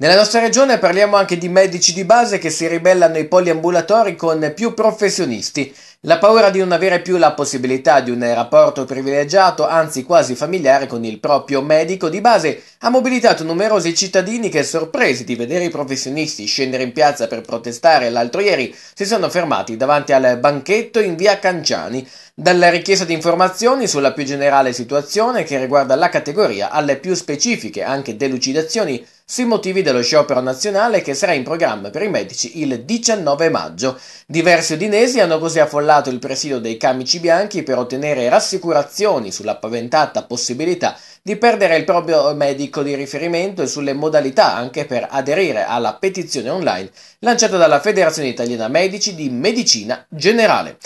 Nella nostra regione parliamo anche di medici di base che si ribellano ai poliambulatori con più professionisti. La paura di non avere più la possibilità di un rapporto privilegiato, anzi quasi familiare, con il proprio medico di base ha mobilitato numerosi cittadini che, sorpresi di vedere i professionisti scendere in piazza per protestare l'altro ieri, si sono fermati davanti al banchetto in via Canciani, dalla richiesta di informazioni sulla più generale situazione che riguarda la categoria alle più specifiche anche delucidazioni sui motivi dello sciopero nazionale che sarà in programma per i medici il 19 maggio. Diversi udinesi hanno così affollato controllato il presidio dei camici bianchi per ottenere rassicurazioni sulla paventata possibilità di perdere il proprio medico di riferimento e sulle modalità anche per aderire alla petizione online lanciata dalla Federazione Italiana Medici di Medicina Generale.